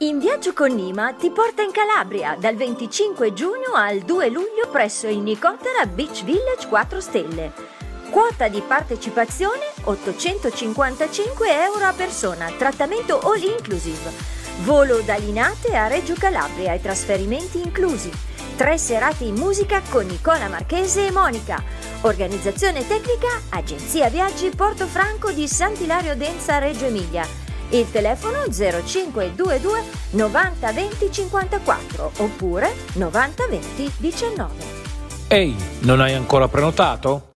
In viaggio con Nima ti porta in Calabria dal 25 giugno al 2 luglio presso il Nicotera Beach Village 4 Stelle. Quota di partecipazione 855 euro a persona, trattamento all inclusive. Volo da Linate a Reggio Calabria e trasferimenti inclusi. Tre serate in musica con Nicola Marchese e Monica. Organizzazione tecnica Agenzia Viaggi Porto Franco di Sant'Ilario Denza Reggio Emilia il telefono 0522 90 54 oppure 90 19. Ehi, non hai ancora prenotato?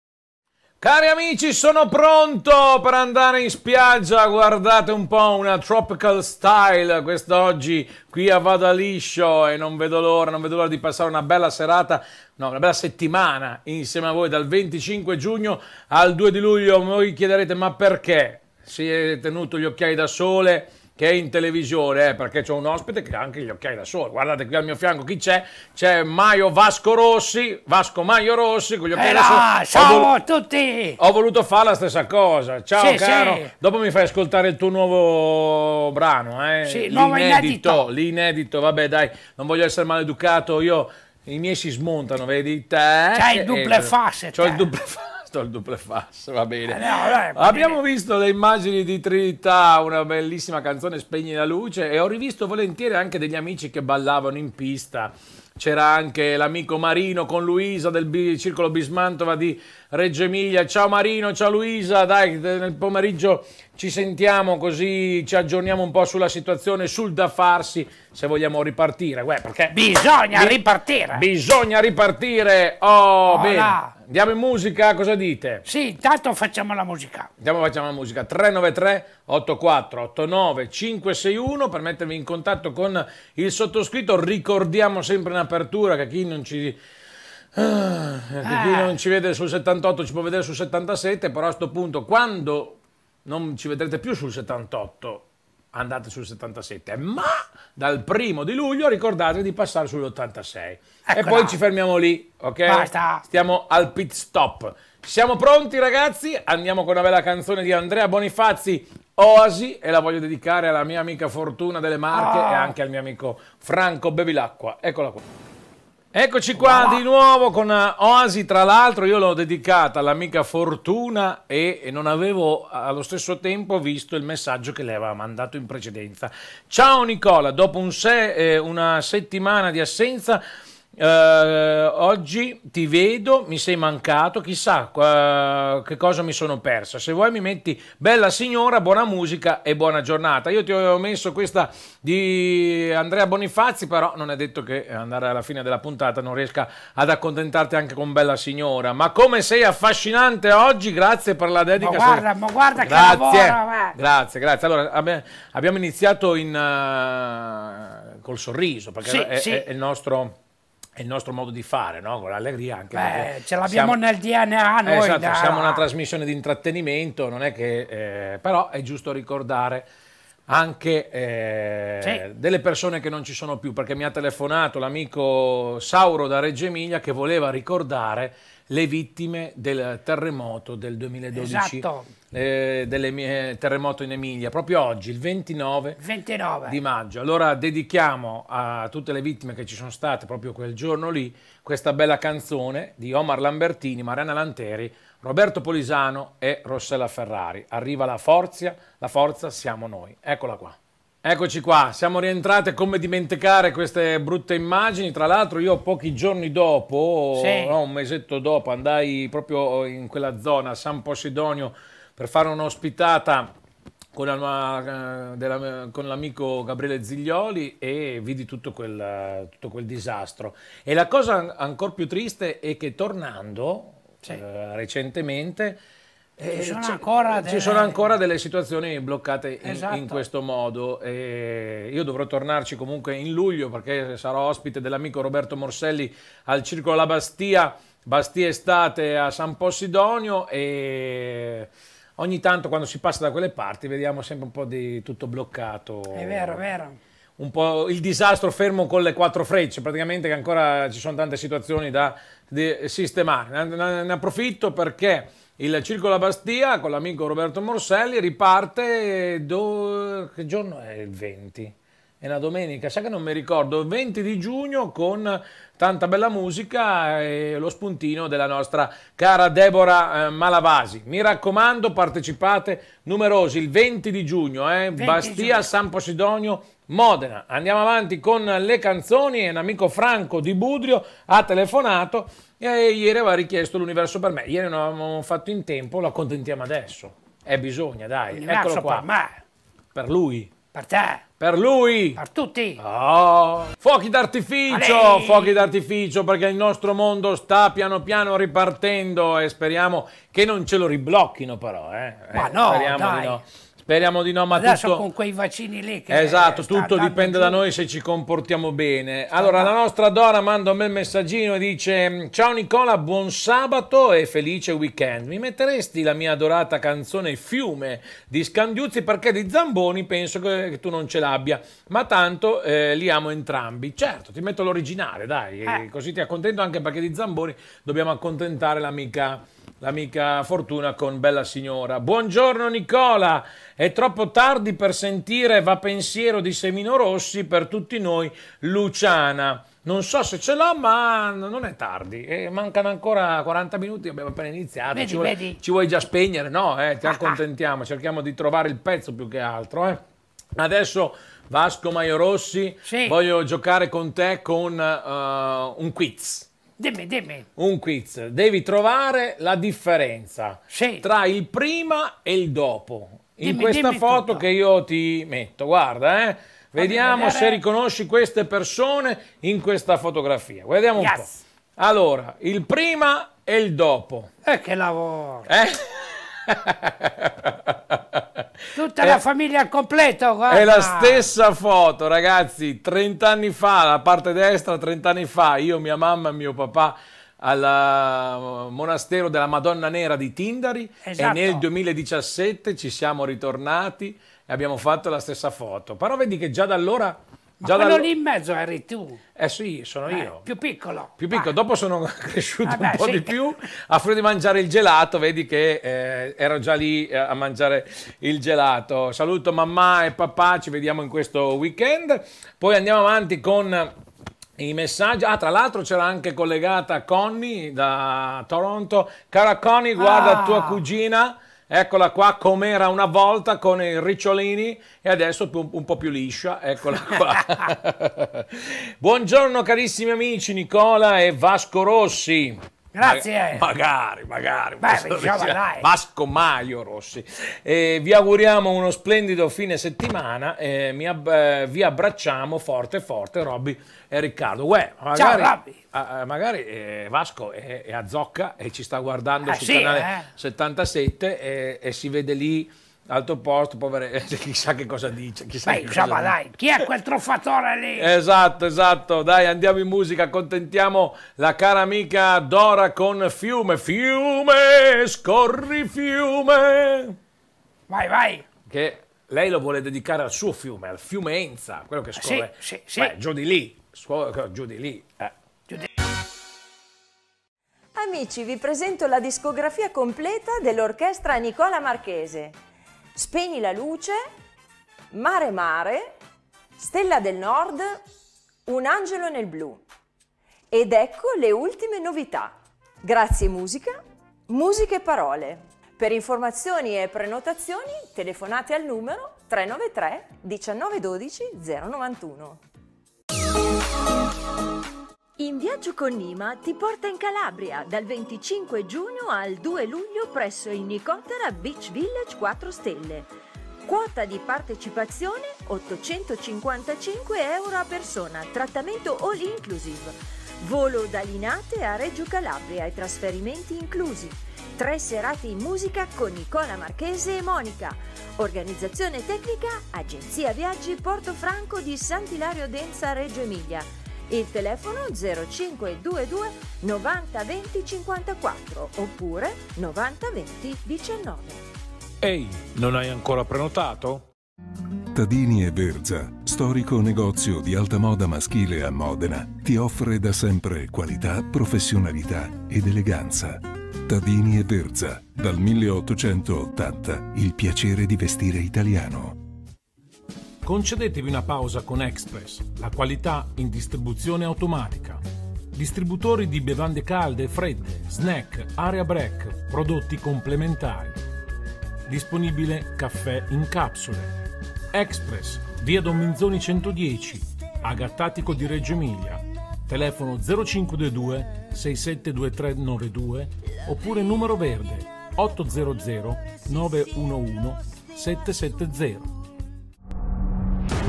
Cari amici, sono pronto per andare in spiaggia. Guardate un po' una tropical style quest'oggi qui a Vada Liscio e non vedo l'ora, non vedo l'ora di passare una bella serata, no, una bella settimana insieme a voi dal 25 giugno al 2 di luglio. Voi chiederete "Ma perché?" si è tenuto gli occhiali da sole che è in televisione, eh, perché c'è un ospite che ha anche gli occhiali da sole. Guardate qui al mio fianco chi c'è? C'è Maio Vasco Rossi, Vasco Maio Rossi con gli occhiali eh da sole. Ciao a tutti! Ho voluto fare la stessa cosa. Ciao sì, caro, sì. dopo mi fai ascoltare il tuo nuovo brano, eh? Sì, l'inedito, l'inedito. Vabbè, dai, non voglio essere maleducato, io i miei si smontano, vedi? Te C'hai il duple face. C'ho il eh. duple face passato al duple fax, va bene. Eh no, Abbiamo visto le immagini di Trinità, una bellissima canzone Spegni la luce e ho rivisto volentieri anche degli amici che ballavano in pista c'era anche l'amico Marino con Luisa del Circolo Bismantova di Reggio Emilia. Ciao Marino, ciao Luisa, dai, nel pomeriggio ci sentiamo così ci aggiorniamo un po' sulla situazione, sul da farsi se vogliamo ripartire. Uè, perché bisogna bi ripartire! Bisogna ripartire! Oh, Hola. bene! Andiamo in musica, cosa dite? Sì, intanto facciamo la musica. Andiamo, facciamo la musica. 393 8489 561 per mettervi in contatto con il sottoscritto. Ricordiamo sempre una apertura che chi non ci... Ah, chi eh. non ci vede sul 78 ci può vedere sul 77, però a questo punto quando non ci vedrete più sul 78 andate sul 77, ma dal primo di luglio ricordate di passare sull'86 ecco e poi là. ci fermiamo lì, ok? Basta. Stiamo al pit stop. Siamo pronti ragazzi? Andiamo con una bella canzone di Andrea Bonifazzi, Oasi, e la voglio dedicare alla mia amica Fortuna delle Marche oh. e anche al mio amico Franco Bevilacqua. Eccola qua. Eccoci qua wow. di nuovo con eh, Oasi, tra l'altro io l'ho dedicata all'amica Fortuna e, non avevo allo stesso tempo visto il messaggio che le aveva mandato in precedenza. Ciao Nicola, dopo un se, eh, una settimana di assenza Uh, oggi ti vedo, mi sei mancato, chissà uh, che cosa mi sono persa. Se vuoi mi metti bella signora, buona musica e buona giornata. Io ti avevo messo questa di Andrea Bonifazzi, però non è detto che andare alla fine della puntata non riesca ad accontentarti anche con bella signora. Ma come sei affascinante oggi, grazie per la dedica. Ma guarda, ma guarda grazie. che lavoro, eh. Grazie, grazie. Allora, abbiamo iniziato in, uh, col sorriso, perché sì, è, sì. è il nostro è il nostro modo di fare, no? con l'allegria anche. Beh, ce l'abbiamo siamo... nel DNA noi. Eh, esatto, da... siamo una trasmissione di intrattenimento, non è che, eh, però è giusto ricordare anche eh, sì. delle persone che non ci sono più, perché mi ha telefonato l'amico Sauro da Reggio Emilia che voleva ricordare le vittime del terremoto del 2012, esatto. eh, del terremoto in Emilia, proprio oggi, il 29, 29, di maggio. Allora dedichiamo a tutte le vittime che ci sono state proprio quel giorno lì questa bella canzone di Omar Lambertini, Mariana Lanteri, Roberto Polisano e Rossella Ferrari. Arriva la forza, la forza siamo noi. Eccola qua. Eccoci qua, siamo rientrate come dimenticare queste brutte immagini. Tra l'altro io pochi giorni dopo, sì. no, un mesetto dopo, andai proprio in quella zona, a San Posidonio, per fare un'ospitata eh, con, l'amico Gabriele Ziglioli e vidi tutto quel, tutto quel, disastro. E la cosa ancora più triste è che tornando sì. eh, recentemente eh, ci sono, delle... ci sono, ancora delle... situazioni bloccate in, esatto. in questo modo. E io dovrò tornarci comunque in luglio perché sarò ospite dell'amico Roberto Morselli al Circolo La Bastia, Bastia Estate a San Possidonio e ogni tanto quando si passa da quelle parti vediamo sempre un po' di tutto bloccato. È vero, è vero. Un po' il disastro fermo con le quattro frecce, praticamente che ancora ci sono tante situazioni da sistemare. Ne approfitto perché il Circolo Bastia con l'amico Roberto Morselli riparte, do... che giorno è il 20? È una domenica, sai che non mi ricordo, 20 di giugno con tanta bella musica e lo spuntino della nostra cara Deborah eh, Malavasi. Mi raccomando, partecipate numerosi il 20 di giugno, eh? 20 Bastia, giugno. San Posidonio, Modena. Andiamo avanti con le canzoni un amico Franco di Budrio ha telefonato e ieri aveva richiesto l'universo per me. Ieri non avevamo fatto in tempo, lo accontentiamo adesso. È bisogno, dai. L'universo Eccolo qua. per me. Per lui. Per te. Per lui! Per tutti! Oh. Fuochi d'artificio! Allì. Fuochi d'artificio perché il nostro mondo sta piano piano ripartendo e speriamo che non ce lo riblocchino però, eh. Ma eh, no, speriamo dai. di no. Speriamo di no, ma Adesso tutto... con quei vaccini lì che... Esatto, tutto dipende giù. da noi se ci comportiamo bene. allora, la nostra Dora manda un bel messaggino e dice Ciao Nicola, buon sabato e felice weekend. Mi metteresti la mia adorata canzone Fiume di Scandiuzzi perché di Zamboni penso che, tu non ce l'abbia, ma tanto eh, li amo entrambi. Certo, ti metto l'originale, dai, eh. così ti accontento anche perché di Zamboni dobbiamo accontentare l'amica l'amica Fortuna con Bella Signora. Buongiorno Nicola, è troppo tardi per sentire Va pensiero di Semino Rossi per tutti noi, Luciana. Non so se ce l'ho, ma non è tardi. Eh, mancano ancora 40 minuti, abbiamo appena iniziato. Vedi, ci, vuoi, vedi. ci, vuoi, già spegnere? No, eh, ti ah, ah. accontentiamo, cerchiamo di trovare il pezzo più che altro. Eh. Adesso Vasco Maiorossi, sì. voglio giocare con te con uh, un quiz. Dimmi, dimmi. Un quiz. Devi trovare la differenza sì. tra il prima e il dopo. Dimmi, In questa foto tutto. che io ti metto, guarda, eh. Vediamo se riconosci queste persone in questa fotografia. Guardiamo yes. un po'. Allora, il prima e il dopo. E eh, che lavoro! Eh? Tutta è, la eh, famiglia al completo, guarda. È la stessa foto, ragazzi, 30 anni fa, la parte destra, 30 anni fa, io, mia mamma, e mio papà al eh, monastero della Madonna Nera di Tindari esatto. e nel 2017 ci siamo ritornati e abbiamo fatto la stessa foto. Però vedi che già da allora Già quello da... lì in mezzo eri tu. Eh sì, sono eh, io. Più piccolo. Più piccolo. Ah. Dopo sono cresciuto ah, un po' sì. di più. A furia di mangiare il gelato, vedi che eh, ero già lì eh, a mangiare il gelato. Saluto mamma e papà, ci vediamo in questo weekend. Poi andiamo avanti con i messaggi. Ah, tra l'altro c'era anche collegata Connie da Toronto. Cara Connie, guarda ah. tua cugina Eccola qua, com'era una volta con i ricciolini e adesso un po' più liscia, eccola qua. Buongiorno carissimi amici Nicola e Vasco Rossi. Grazie. magari, magari. Beh, diciamo, dai. Vasco Maio Rossi. Eh, vi auguriamo uno splendido fine settimana. Eh, ab vi abbracciamo forte, forte, Robby e Riccardo. Uè, magari, Ciao, Robby. Eh, magari Vasco è, è, a Zocca e ci sta guardando ah, sul sì, canale 77 eh. e, e si vede lì Alto posto, povere, chissà che cosa dice. Chissà Beh, insomma, cosa dai, chi è quel truffatore lì? Esatto, esatto. Dai, andiamo in musica, contentiamo la cara amica Dora con Fiume. Fiume, scorri fiume. Vai, vai. Che lei lo vuole dedicare al suo fiume, al fiume Enza, quello che scorre. Sì, sì, sì. Beh, giù di lì, giù di lì. Eh. Giù di... Amici, vi presento la discografia completa dell'orchestra Nicola Marchese. Spegni la luce, mare mare, stella del nord, un angelo nel blu. Ed ecco le ultime novità. Grazie musica, musica e parole. Per informazioni e prenotazioni telefonate al numero 393 1912 091. In viaggio con Nima ti porta in Calabria dal 25 giugno al 2 luglio presso il Nicotera Beach Village 4 Stelle. Quota di partecipazione 855 euro a persona, trattamento all inclusive. Volo da Linate a Reggio Calabria e trasferimenti inclusi. Tre serate in musica con Nicola Marchese e Monica. Organizzazione tecnica Agenzia Viaggi Portofranco di Sant'Ilario Densa Reggio Emilia il telefono 0522 90 54 oppure 90 19. Ehi, non hai ancora prenotato? Tadini e Verza, storico negozio di alta moda maschile a Modena, ti offre da sempre qualità, professionalità ed eleganza. Tadini e Verza, dal 1880, il piacere di vestire italiano. Concedetevi una pausa con Express, la qualità in distribuzione automatica. Distributori di bevande calde e fredde, snack, area break, prodotti complementari. Disponibile caffè in capsule. Express, via Don Minzoni 110, Agattatico di Reggio Emilia. Telefono 0522 672392 oppure numero verde 800 911 770.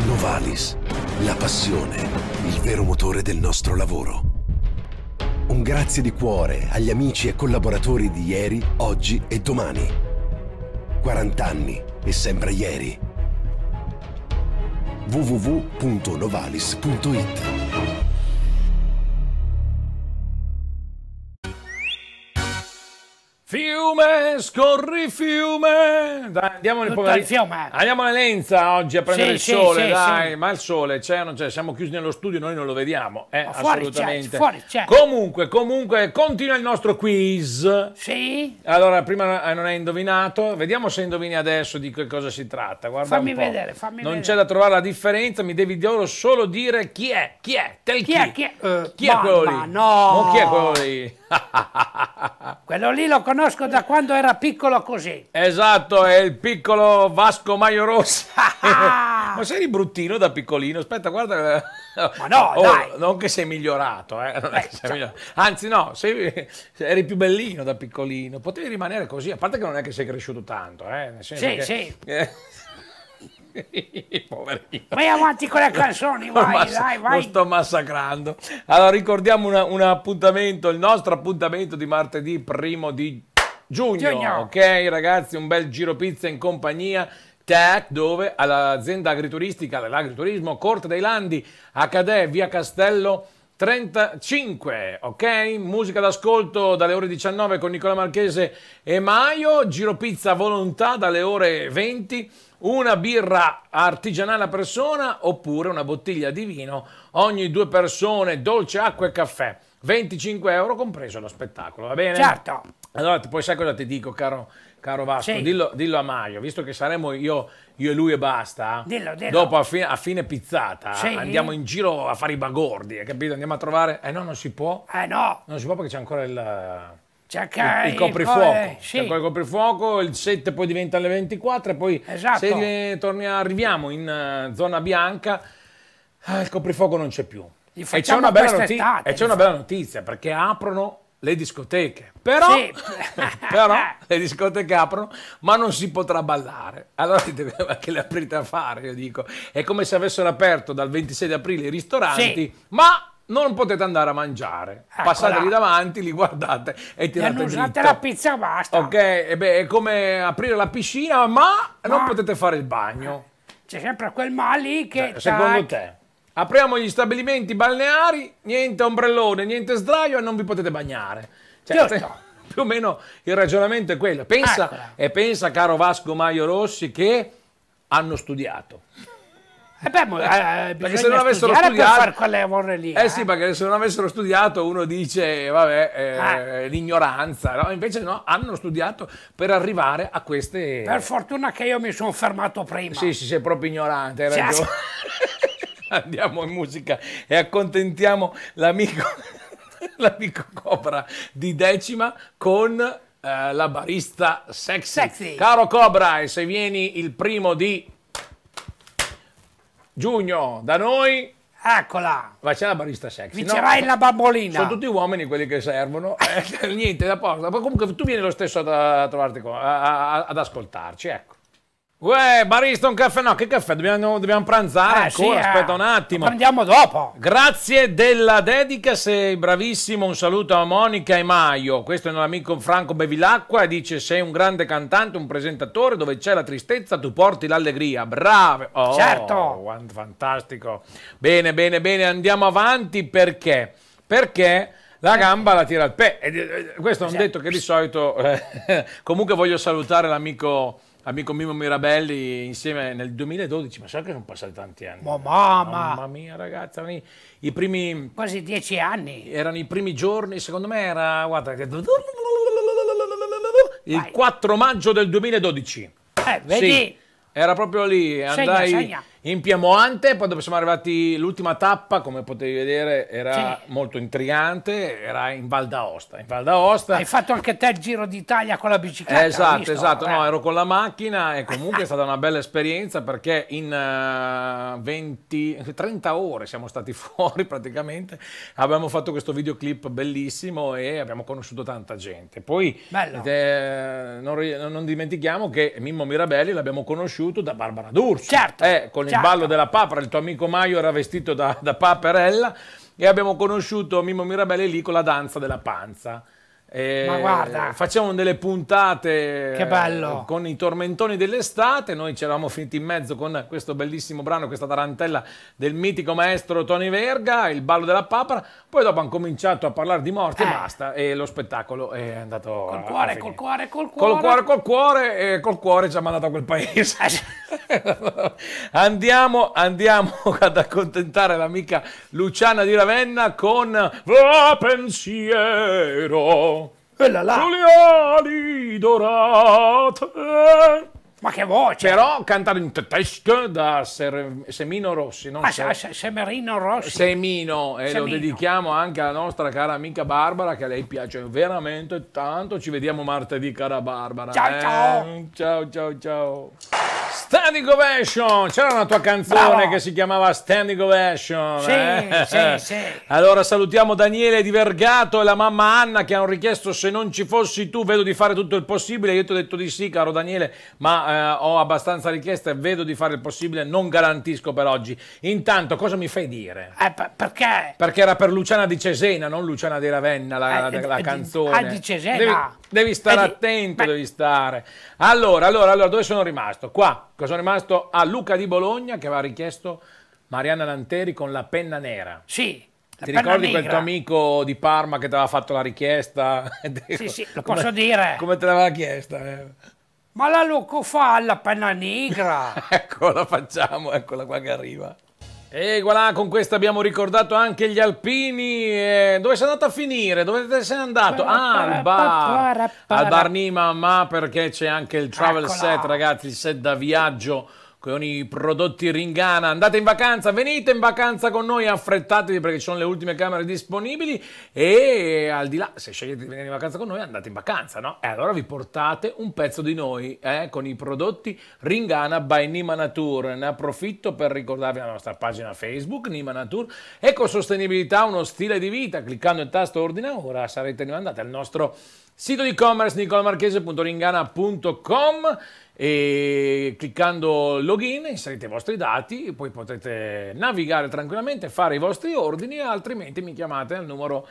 Novalis, la passione, il vero motore del nostro lavoro. Un grazie di cuore agli amici e collaboratori di ieri, oggi e domani. 40 anni e sempre ieri. www.novalis.it fiume, scorri fiume. Dai, andiamo nel pomeriggio. Andiamo a Lenza oggi a prendere sì, il sole, sì, dai. Sì. Ma il sole c'è o non c'è? Siamo chiusi nello studio, noi non lo vediamo. Eh, assolutamente. Fuori c'è, Comunque, comunque, continua il nostro quiz. Sì. Allora, prima eh, non hai indovinato. Vediamo se indovini adesso di che cosa si tratta. Guarda fammi vedere, fammi non vedere. Non c'è da trovare la differenza, mi devi solo dire chi è, chi è, chi, chi. è, eh, eh, chi è, uh, chi è boh, quello lì? No. Non chi è quello lì? Quello lì lo conosco da quando era piccolo così. Esatto, è il piccolo Vasco Maio Rossi. Ma sei bruttino da piccolino? Aspetta, guarda. Ma no, oh, dai. Non che sei migliorato, eh. Beh, sei cioè. migliorato. Anzi, no, sei, eri più bellino da piccolino. Potevi rimanere così, a parte che non è che sei cresciuto tanto, eh. Nel senso sì, che... sì. Eh, Poverino. Vai avanti con le canzoni, vai, massa, dai, vai. Lo sto massacrando. Allora ricordiamo una, un appuntamento, il nostro appuntamento di martedì primo di giugno, giugno. Ok ragazzi, un bel giro pizza in compagnia. Tech, dove all'azienda agrituristica dell'agriturismo Corte dei Landi, a Cadè, via Castello 35, ok? Musica d'ascolto dalle ore 19 con Nicola Marchese e Maio, giro pizza volontà dalle ore 20, una birra artigianale a persona oppure una bottiglia di vino ogni due persone, dolce acqua e caffè. 25 euro compreso lo spettacolo, va bene? Certo. Allora, poi sai cosa ti dico, caro caro Vasco, sì. dillo, dillo, a Mario, visto che saremo io, io e lui e basta, dillo, dillo. dopo a fine, a fine pizzata sì. andiamo in giro a fare i bagordi, hai capito? Andiamo a trovare... Eh no, non si può. Eh no. Non si può perché c'è ancora il... C'è il, il coprifuoco, eh, sì. c'è ancora il coprifuoco, il 7 poi diventa le 24 e poi esatto. se torniamo, arriviamo in eh, zona bianca ah, il coprifuoco non c'è più. E c'è una, una bella notizia perché aprono le discoteche. Però, sì. però, le discoteche aprono, ma non si potrà ballare. Allora che le aprite a fare, io dico. È come se avessero aperto dal 26 di aprile i ristoranti, sì. ma non potete andare a mangiare. Eccola. Passate lì davanti, li guardate e tirate dritto. usate la pizza basta. Ok, e beh, è come aprire la piscina, ma, ma... non potete fare il bagno. C'è sempre quel ma lì che... Cioè, secondo te? Apriamo gli stabilimenti balneari, niente ombrellone, niente sdraio e non vi potete bagnare. Cioè, certo. più o meno il ragionamento è quello. Pensa, e pensa, caro Vasco Maio Rossi, che hanno studiato. Eh beh, eh, perché se non avessero studiato, lì, eh, eh, sì, perché se non avessero studiato uno dice vabbè, eh, eh. l'ignoranza, no? invece no, hanno studiato per arrivare a queste. Per fortuna che io mi sono fermato prima. Sì, sì, sei proprio ignorante. Hai ragione. andiamo in musica e accontentiamo l'amico, l'amico Cobra di decima con eh, la barista sexy. sexy. Caro Cobra, e se vieni il primo di giugno da noi... Eccola! Ma c'è la barista sexy. Vincerai no? la bambolina. Sono tutti uomini quelli che servono. Eh, niente, da posto. Ma comunque tu vieni lo stesso a, a trovarti a, a, ad ascoltarci, ecco. Uè, barista, un caffè. No, che caffè? Dobbiamo, dobbiamo pranzare eh, ancora. Sì, Aspetta eh. un attimo. Lo prendiamo dopo. Grazie della dedica, sei bravissimo. Un saluto a Monica e Maio. Questo è un amico Franco Bevilacqua. Dice: Sei un grande cantante, un presentatore. Dove c'è la tristezza, tu porti l'allegria. Bravo. Oh, certo. Fantastico. Bene, bene, bene. Andiamo avanti perché? Perché la gamba la tira al pe. Eh, eh, questo è un detto che di solito. Eh, comunque, voglio salutare l'amico amico Mimo Mirabelli insieme nel 2012, ma so che sono passati tanti anni. Ma mamma! Mamma mia ragazza, i primi... Quasi dieci anni. Erano i primi giorni, secondo me era... Guarda, il 4 maggio del 2012. Eh, vedi? Sì, era proprio lì, andai... Segna, segna in Piemonte, poi dopo siamo arrivati l'ultima tappa, come potevi vedere, era sì. molto intrigante, era in Val d'Aosta. In Val d'Aosta. Hai fatto anche te il Giro d'Italia con la bicicletta? Eh, esatto, visto, esatto, no, eh. ero con la macchina e comunque è stata una bella esperienza perché in 20, eh, 30 ore siamo stati fuori praticamente, abbiamo fatto questo videoclip bellissimo e abbiamo conosciuto tanta gente. Poi eh, non, non, dimentichiamo che Mimmo Mirabelli l'abbiamo conosciuto da Barbara D'Urso. Certo. Eh, con il ballo della papera, il tuo amico Maio era vestito da, da paperella e abbiamo conosciuto Mimmo Mirabelli lì con la danza della panza. E eh, Ma guarda, facciamo delle puntate che bello. Eh, con i tormentoni dell'estate. Noi ci eravamo finiti in mezzo con questo bellissimo brano, questa tarantella del mitico maestro Tony Verga, il ballo della papara. Poi dopo hanno cominciato a parlare di morte eh. e basta. E lo spettacolo è andato col cuore, col cuore, col cuore, col cuore, col cuore, e col cuore ci ha mandato a quel paese. andiamo, andiamo ad accontentare l'amica Luciana di Ravenna con Va pensiero. E là là. ali dorate. Ma che voce! Cioè? Però cantare in tedesco da Ser Semino Rossi, non ah, se Semerino Rossi. Semino, e eh, Semino. lo dedichiamo anche alla nostra cara amica Barbara, che a lei piace veramente tanto. Ci vediamo martedì, cara Barbara. Ciao, eh? ciao. Ciao, ciao, ciao. Standing Ovation! C'era una tua canzone Bravo. che si chiamava Standing Ovation. Sì, eh? sì, eh. sì. Allora salutiamo Daniele Di Vergato e la mamma Anna che hanno richiesto se non ci fossi tu vedo di fare tutto il possibile. Io ti ho detto di sì, caro Daniele, ma eh, ho abbastanza richieste, e vedo di fare il possibile, non garantisco per oggi. Intanto cosa mi fai dire? Eh, perché? Perché era per Luciana di Cesena, non Luciana di Ravenna la, eh, la, la eh, canzone. Ah, di Cesena. Devi, devi stare attento, devi stare. Allora, allora, allora, dove sono rimasto? Qua qua, sono rimasto a Luca di Bologna che aveva richiesto Mariana Lanteri con la penna nera. Sì. Ti ricordi negra. quel tuo amico di Parma che ti aveva fatto la richiesta? Sì, sì, lo come, posso dire. Come te l'aveva chiesta? Eh? Ma la Luca fa la penna negra. ecco, la facciamo, eccola qua che arriva. E voilà, con questo abbiamo ricordato anche gli alpini. Eh, dove sei andato a finire? Dove sei andato? Ah, al bar. Al bar Nima, ma perché c'è anche il travel Eccola. set, ragazzi, il set da viaggio con i prodotti Ringana. Andate in vacanza, venite in vacanza con noi, affrettatevi perché ci sono le ultime camere disponibili e al di là, se scegliete di venire in vacanza con noi, andate in vacanza, no? E allora vi portate un pezzo di noi eh, con i prodotti Ringana by Nima Natur. Ne approfitto per ricordarvi la nostra pagina Facebook, Nima Natur, ecosostenibilità, uno stile di vita. Cliccando il tasto ordina ora sarete andati al nostro sito di e-commerce nicolamarchese.ringana.com e cliccando login inserite i vostri dati e poi potete navigare tranquillamente, fare i vostri ordini altrimenti mi chiamate al numero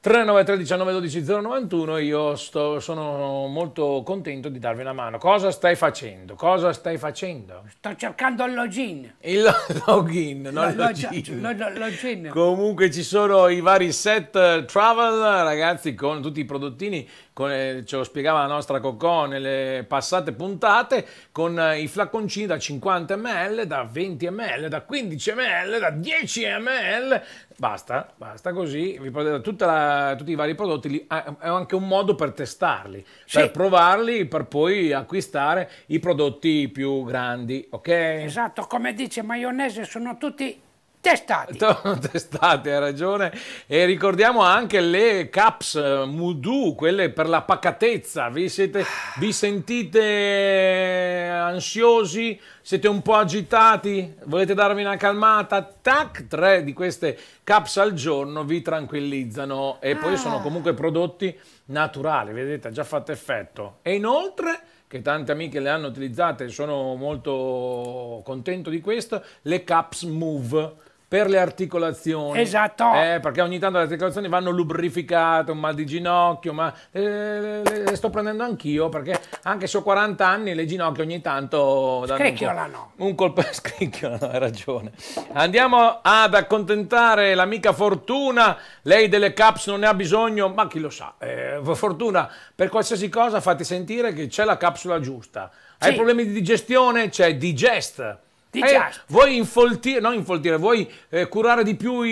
393 19 091 io sto, sono molto contento di darvi una mano. Cosa stai facendo? Cosa stai facendo? Sto cercando il login. Il login, non il login. Lo, lo, login. Comunque ci sono i vari set travel, ragazzi, con tutti i prodottini con, eh, ce lo spiegava la nostra Cocò nelle passate puntate, con eh, i flacconcini da 50 ml, da 20 ml, da 15 ml, da 10 ml. Basta, basta così, vi potete la, tutti i vari prodotti, li, ah, è anche un modo per testarli, sì. per provarli, per poi acquistare i prodotti più grandi, ok? Esatto, come dice Maionese, sono tutti testati. Testate, hai ragione. E ricordiamo anche le caps eh, Mudu, quelle per la pacatezza. Vi, siete, vi sentite eh, ansiosi? Siete un po' agitati? Volete darvi una calmata? Tac, tre di queste caps al giorno vi tranquillizzano e ah. poi sono comunque prodotti naturali, vedete, ha già fatto effetto. E inoltre che tante amiche le hanno utilizzate e sono molto contento di questo, le Caps Move per le articolazioni. Esatto. Eh, perché ogni tanto le articolazioni vanno lubrificate, un mal di ginocchio, ma eh, le sto prendendo anch'io perché anche se ho 40 anni le ginocchia ogni tanto... Scricchiolano. Un, colpo, un colpo... Scricchiolano, hai ragione. Andiamo ad accontentare l'amica Fortuna, lei delle caps non ne ha bisogno, ma chi lo sa. Eh, Fortuna, per qualsiasi cosa fate sentire che c'è la capsula giusta. Sì. Hai problemi di digestione? C'è Digest eh, vuoi infoltire, no, infoltire, vuoi eh, curare di più i,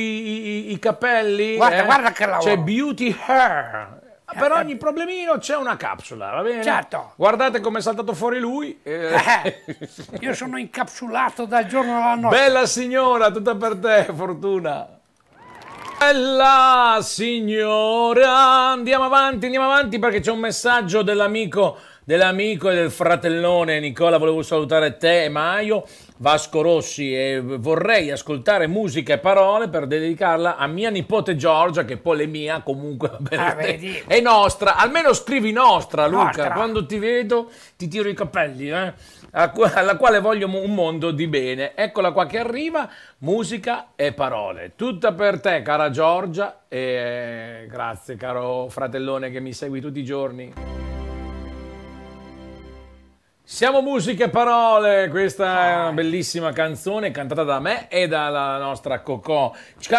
i, i capelli? Guarda, eh? guarda che lavoro. C'è Beauty Hair. Eh, per eh. ogni problemino c'è una capsula, va bene? Certo. Guardate come è saltato fuori lui. Eh. io sono incapsulato dal giorno alla notte. Bella signora, tutta per te, fortuna. Bella signora, andiamo avanti, andiamo avanti perché c'è un messaggio dell'amico dell'amico e del fratellone Nicola, volevo salutare te e Maio, Vasco Rossi e vorrei ascoltare musica e parole per dedicarla a mia nipote Giorgia che poi è mia comunque ah, è nostra, almeno scrivi nostra Luca, nostra. quando ti vedo ti tiro i capelli eh? alla quale voglio un mondo di bene, eccola qua che arriva, musica e parole, tutta per te cara Giorgia e eh, grazie caro fratellone che mi segui tutti i giorni. Siamo musiche e parole, questa è una bellissima canzone cantata da me e dalla nostra Cocò.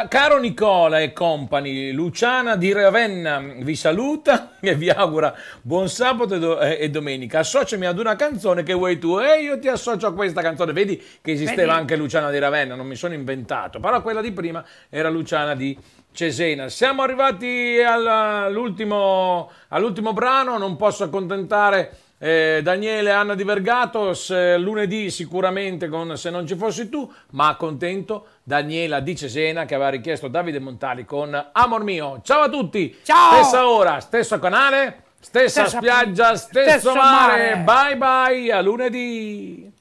Caro Nicola e compagni, Luciana di Ravenna vi saluta e vi augura buon sabato e, do e domenica. Associami ad una canzone che vuoi tu e io ti associo a questa canzone. Vedi che esisteva Vedi. anche Luciana di Ravenna, non mi sono inventato, però quella di prima era Luciana di Cesena. Siamo arrivati all'ultimo all brano, non posso accontentare eh, Daniele Anna Di Vergatos, eh, lunedì sicuramente con Se non ci fossi tu, ma contento Daniela di Cesena che aveva richiesto Davide Montali con Amor mio. Ciao a tutti! Ciao! Stessa ora, stesso canale, stessa, stessa spiaggia, stesso, stesso mare. mare. Bye bye, a lunedì!